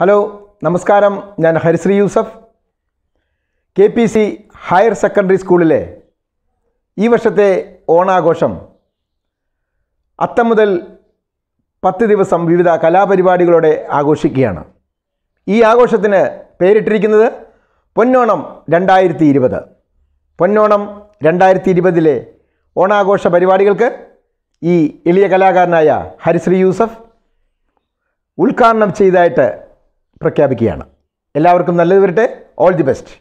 hello നമസ്കാരം ഞാൻ Harisree Yusuf K P C higher secondary സ്കൂളിലെ ഈ വർഷത്തെ ഓണാഘോഷം അത്തം മുതൽ പത്ത് ദിവസം വിവിധ കലാപരിപാടികളോടെ ആഘോഷിക്കുകയാണ് ഈ ആഘോഷത്തിന് പേരിട്ടിരിക്കുന്നത് പൊന്നോണം രണ്ടായിരത്തി ഇരുപത് പൊന്നോണം രണ്ടായിരത്തി ഇരുപതിലെ ഓണാഘോഷ പരിപാടികൾക്ക് ഈ എളിയ കലാകാരനായ ഹരിശ്രീ യൂസഫ് ഉദ്ഘാടനം ചെയ്തതായിട്ട് പ്രഖ്യാപിക്കുകയാണ് എല്ലാവർക്കും നല്ലത് വരട്ടെ ഓൾ ദി ബെസ്റ്റ്